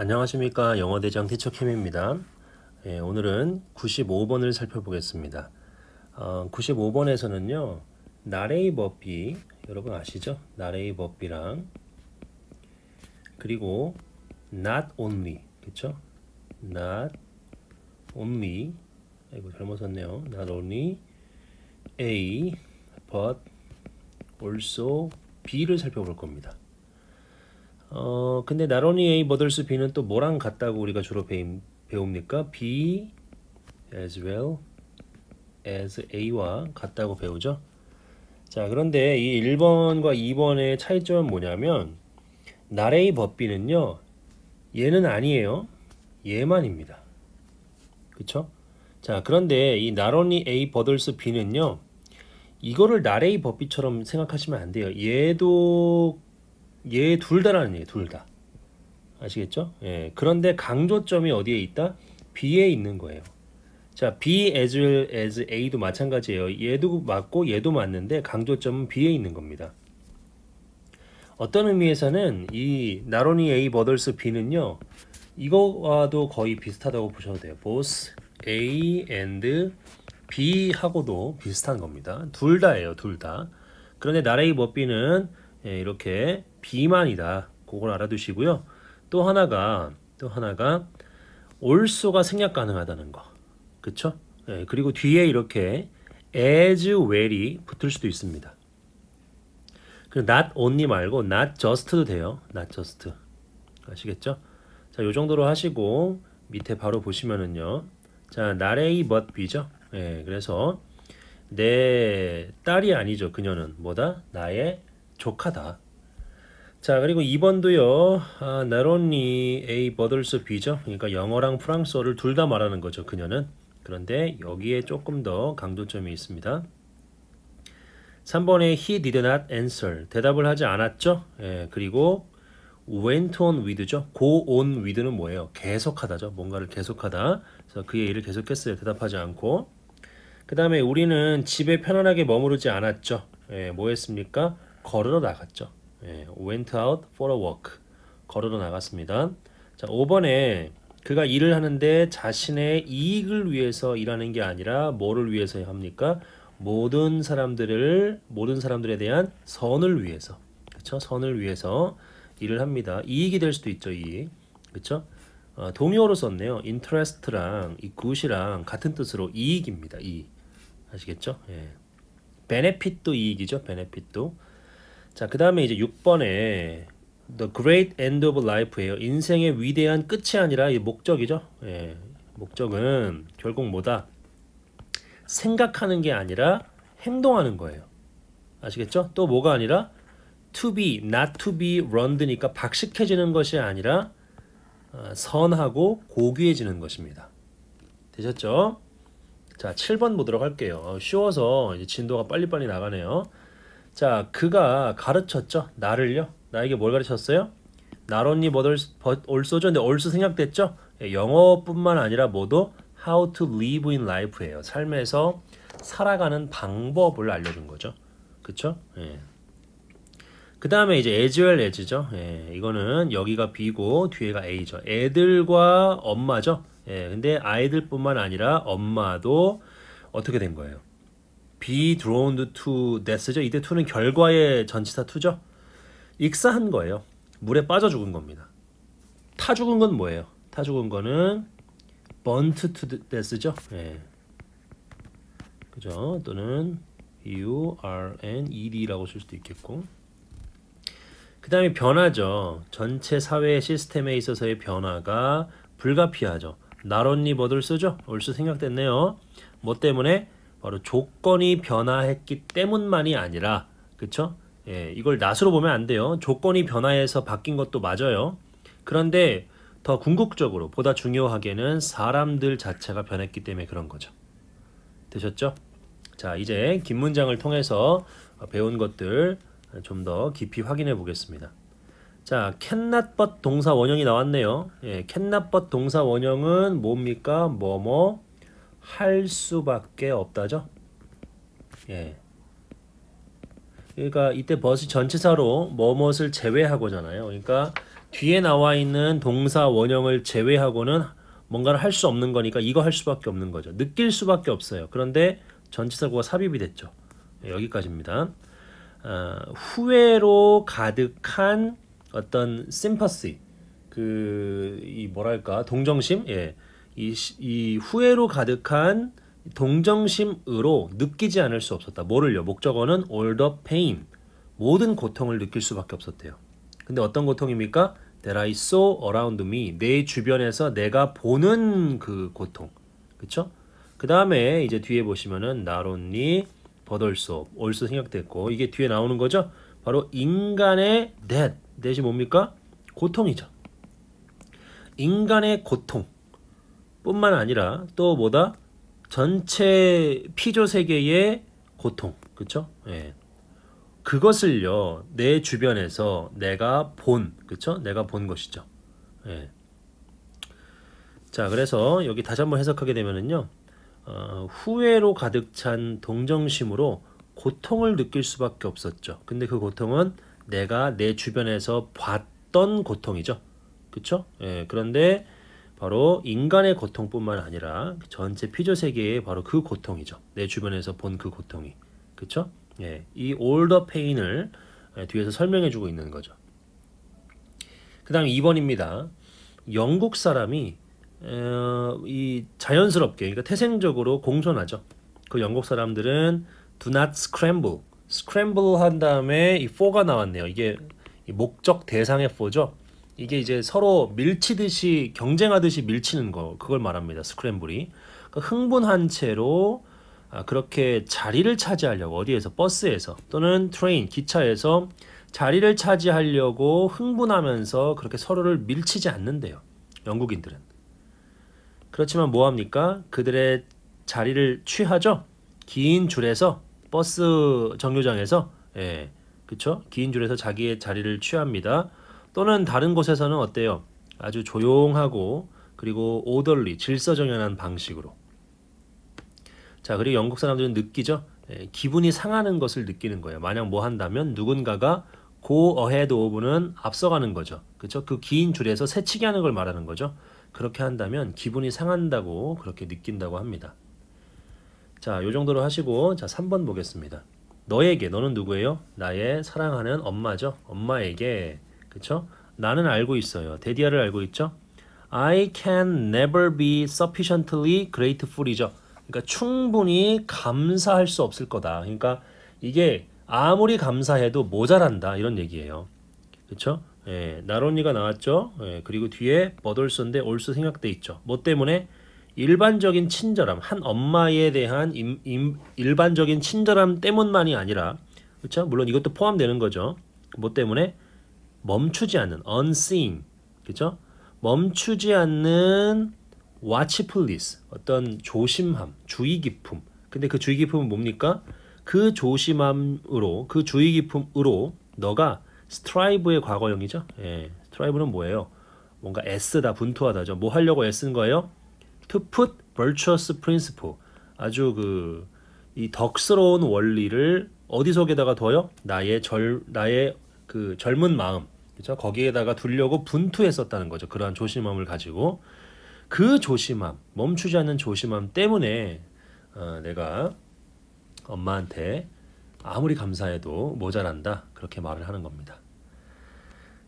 안녕하십니까 영어대장 티처캠입니다. 예, 오늘은 95번을 살펴보겠습니다. 어, 95번에서는요. 나레이 버피 여러분 아시죠? 나레이 버피랑 그리고 not only 그쵸? not only 이고 잘못 썼네요. not only A but also B를 살펴볼 겁니다. 어 근데 나로니 A 버들스 B는 또 뭐랑 같다고 우리가 주로 배임, 배웁니까? B as well as A와 같다고 배우죠. 자 그런데 이 1번과 2번의 차이점은 뭐냐면 나레이 버비는요 얘는 아니에요 얘만입니다 그쵸? 자 그런데 이 나로니 A 버들스 B는요 이거를 나레이 버비처럼 생각하시면 안 돼요 얘도 얘둘 다라는 얘기예요. 둘 다. 아시겠죠? 예. 그런데 강조점이 어디에 있다? B에 있는 거예요. 자, B as well as A도 마찬가지예요. 얘도 맞고 얘도 맞는데 강조점은 B에 있는 겁니다. 어떤 의미에서는 이 나로니 A 버덜스 B는요. 이거와도 거의 비슷하다고 보셔도 돼요. both A and B 하고도 비슷한 겁니다. 둘 다예요, 둘 다. 그런데 나레이 버비는 뭐 예, 이렇게 비만이다. 그걸 알아두시고요. 또 하나가 또 하나가 올소가 생략 가능하다는 거. 그쵸? 예, 그리고 뒤에 이렇게 as well이 붙을 수도 있습니다. 그 not only 말고 not just도 돼요. not just. 아시겠죠? 자, 요 정도로 하시고 밑에 바로 보시면은요. 자, not a but b죠. 예, 그래서 내 딸이 아니죠. 그녀는 뭐다? 나의 조카다. 자 그리고 2번도요 아, not only a but also b죠 그러니까 영어랑 프랑스어를 둘 다 말하는 거죠 그녀는 그런데 여기에 조금 더 강조점이 있습니다 3번에 he did not answer 대답을 하지 않았죠 예, 그리고 went on with죠 go on with는 뭐예요 계속하다죠 뭔가를 계속하다 그래서 그의 일을 계속했어요 대답하지 않고 그 다음에 우리는 집에 편안하게 머무르지 않았죠 예, 뭐 했습니까 걸으러 나갔죠 예, went out for a walk. 걸어 나갔습니다. 자, 5번에 그가 일을 하는데 자신의 이익을 위해서 일하는 게 아니라 뭐를 위해서 합니까? 모든 사람들을 모든 사람들에 대한 선을 위해서. 그렇죠? 선을 위해서 일을 합니다. 이익이 될 수도 있죠, 이익. 그렇죠? 어, 동요로 썼네요. interest랑 이 g 이랑 같은 뜻으로 이익입니다. 이익. 아시겠죠? 예. benefit도 이익이죠. benefit도. 자, 그 다음에 이제 6번에 The Great End of Life예요. 인생의 위대한 끝이 아니라 이 목적이죠. 예, 목적은 결국 뭐다? 생각하는 게 아니라 행동하는 거예요. 아시겠죠? 또 뭐가 아니라 to be, not to be, r u n n 니까 박식해지는 것이 아니라 어, 선하고 고귀해지는 것입니다. 되셨죠? 자, 7번 보도록 할게요. 쉬워서 이제 진도가 빨리빨리 나가네요. 자, 그가 가르쳤죠. 나를요. 나에게 뭘 가르쳤어요? 나론니 올소죠근데올소 생략됐죠? 예, 영어뿐만 아니라 모두 how to live in life예요. 삶에서 살아가는 방법을 알려준 거죠. 그쵸? 예. 그 다음에 이제 as well as죠. 예, 이거는 여기가 B고 뒤에가 A죠. 애들과 엄마죠. 예, 근데 아이들뿐만 아니라 엄마도 어떻게 된 거예요? be d r o w n to death죠. 이때 to는 결과의 전치사 to죠. 익사한 거예요. 물에 빠져 죽은 겁니다. 타 죽은 건 뭐예요? 타 죽은 거는 burnt to death죠. 예. 그죠? 또는 u r n e d라고 쓸 수도 있겠고. 그 다음에 변화죠. 전체 사회 시스템에 있어서의 변화가 불가피하죠. 나론니 버들 쓰죠. 올 수 생각됐네요. 뭐 때문에? 바로 조건이 변화했기 때문만이 아니라 그쵸? 예, 이걸 낫으로 보면 안 돼요. 조건이 변화해서 바뀐 것도 맞아요. 그런데 더 궁극적으로 보다 중요하게는 사람들 자체가 변했기 때문에 그런 거죠. 되셨죠? 자, 이제 긴 문장을 통해서 배운 것들 좀 더 깊이 확인해 보겠습니다. 자, 캔낫 n 동사 원형이 나왔네요. 예, c a n 동사 원형은 뭡니까? 뭐뭐 할 수밖에 없다죠. 예. 그러니까 이때 버스 전체사로 뭐뭇을 제외하고잖아요. 그러니까 뒤에 나와 있는 동사 원형을 제외하고는 뭔가를 할 수 없는 거니까 이거 할 수밖에 없는 거죠. 느낄 수밖에 없어요. 그런데 전치사고가 삽입이 됐죠. 예, 여기까지입니다. 어, 후회로 가득한 어떤 심퍼시 그이 뭐랄까 동정심 예 이, 이 후회로 가득한 동정심으로 느끼지 않을 수 없었다. 뭐를요? 목적어는 all the pain. 모든 고통을 느낄 수밖에 없었대요. 근데 어떤 고통입니까? That I saw around me. 내 주변에서 내가 보는 그 고통. 그쵸? 그 다음에 이제 뒤에 보시면은 나론니 버덜소 얼소 생략됐고 이게 뒤에 나오는 거죠. 바로 인간의 that. that이 뭡니까? 고통이죠. 인간의 고통. 뿐만 아니라 또 뭐다 전체 피조 세계의 고통 그쵸 예 그것을요 내 주변에서 내가 본 그쵸 내가 본 것이죠 예. 자 그래서 여기 다시 한번 해석하게 되면은요 어, 후회로 가득 찬 동정심으로 고통을 느낄 수밖에 없었죠 근데 그 고통은 내가 내 주변에서 봤던 고통이죠 그쵸 예 그런데 바로 인간의 고통뿐만 아니라 전체 피조 세계의 바로 그 고통이죠. 내 주변에서 본 그 고통이. 그렇죠? 예. 이 올더 페인을 예, 뒤에서 설명해 주고 있는 거죠. 그다음 2번입니다. 영국 사람이 어, 이 자연스럽게 그러니까 태생적으로 공손하죠. 그 영국 사람들은 do not scramble. scramble 한 다음에 이 for가 나왔네요. 이게 목적 대상의 for죠. 이게 이제 서로 밀치듯이 경쟁하듯이 밀치는 거 그걸 말합니다. 스크램블이 그러니까 흥분한 채로 아, 그렇게 자리를 차지하려고 어디에서 버스에서 또는 트레인 기차에서 자리를 차지하려고 흥분하면서 그렇게 서로를 밀치지 않는데요. 영국인들은 그렇지만 뭐 합니까? 그들의 자리를 취하죠. 긴 줄에서 버스 정류장에서 예. 그쵸? 긴 줄에서 자기의 자리를 취합니다. 또는 다른 곳에서는 어때요? 아주 조용하고 그리고 오덜리 질서정연한 방식으로 자 그리고 영국 사람들은 느끼죠 예, 기분이 상하는 것을 느끼는 거예요 만약 뭐 한다면 누군가가 고어해도 오브는 앞서가는 거죠 그쵸 그 긴 줄에서 새치기 하는 걸 말하는 거죠 그렇게 한다면 기분이 상한다고 그렇게 느낀다고 합니다 자요 정도로 하시고 자 3번 보겠습니다 너에게 너는 누구예요 나의 사랑하는 엄마죠 엄마에게 그렇죠 나는 알고 있어요. 데디아를 알고 있죠? I can never be sufficiently grateful이죠. 그러니까 충분히 감사할 수 없을 거다. 그러니까 이게 아무리 감사해도 모자란다 이런 얘기예요. 그렇죠? 예, 나론이가 나왔죠. 예, 그리고 뒤에 버돌스인데 올수 생각돼 있죠. 뭐 때문에 일반적인 친절함, 한 엄마에 대한 임, 임, 일반적인 친절함 때문만이 아니라 그렇죠? 물론 이것도 포함되는 거죠. 뭐 때문에 멈추지 않는 unseen 그죠? 멈추지 않는 watchfulness 어떤 조심함, 주의 깊음. 근데 그 주의 깊음은 뭡니까? 그 조심함으로 그 주의 깊음으로 너가 strive의 과거형이죠. 예. strive는 뭐예요? 뭔가 애쓰다, 분투하다죠. 뭐 하려고 애쓴 거예요? to put virtuous principle 아주 그 이 덕스러운 원리를 어디서에다가 둬요? 나의 절 나의 그 젊은 마음 그죠 거기에다가 두려고 분투했었다는 거죠 그러한 조심함을 가지고 그 조심함 멈추지 않는 조심함 때문에 어, 내가 엄마한테 아무리 감사해도 모자란다 그렇게 말을 하는 겁니다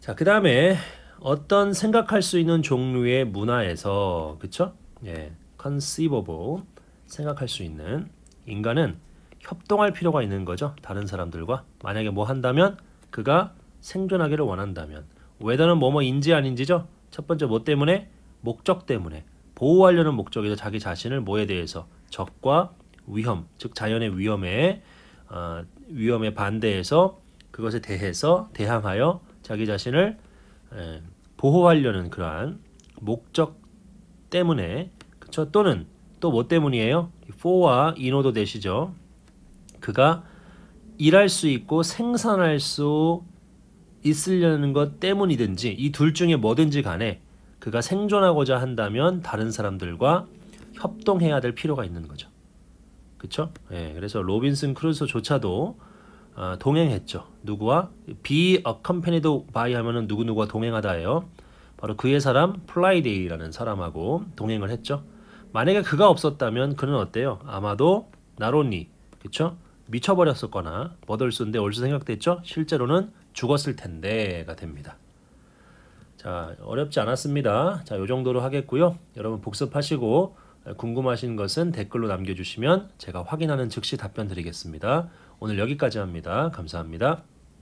자그 다음에 어떤 생각할 수 있는 종류의 문화에서 그쵸 예 conceivable 생각할 수 있는 인간은 협동할 필요가 있는 거죠 다른 사람들과 만약에 뭐 한다면 그가 생존하기를 원한다면 외다는 뭐뭐인지 아닌지죠? 첫 번째 뭐 때문에? 목적 때문에 보호하려는 목적에서 자기 자신을 뭐에 대해서 적과 위험, 즉 자연의 위험에 어, 위험에 반대해서 그것에 대해서 대항하여 자기 자신을 에, 보호하려는 그러한 목적 때문에 그쵸 또는 또 뭐 때문이에요? for와 in어도 되시죠. 그가 일할 수 있고 생산할 수 있으려는 것 때문이든지 이 둘 중에 뭐든지 간에 그가 생존하고자 한다면 다른 사람들과 협동해야 될 필요가 있는 거죠. 그렇죠? 예, 그래서 로빈슨 크루소조차도 어, 동행했죠. 누구와? be accompanied by 하면은 누구누구와 동행하다예요. 바로 그의 사람 플라이데이라는 사람하고 동행을 했죠. 만약에 그가 없었다면 그는 어때요? 아마도 나로니, 그렇죠? 미쳐버렸었거나 버덜스인데 얼수 생각됐죠? 실제로는 죽었을 텐데가 됩니다. 자, 어렵지 않았습니다. 자, 요 정도로 하겠고요. 여러분 복습하시고 궁금하신 것은 댓글로 남겨주시면 제가 확인하는 즉시 답변 드리겠습니다. 오늘 여기까지 합니다. 감사합니다.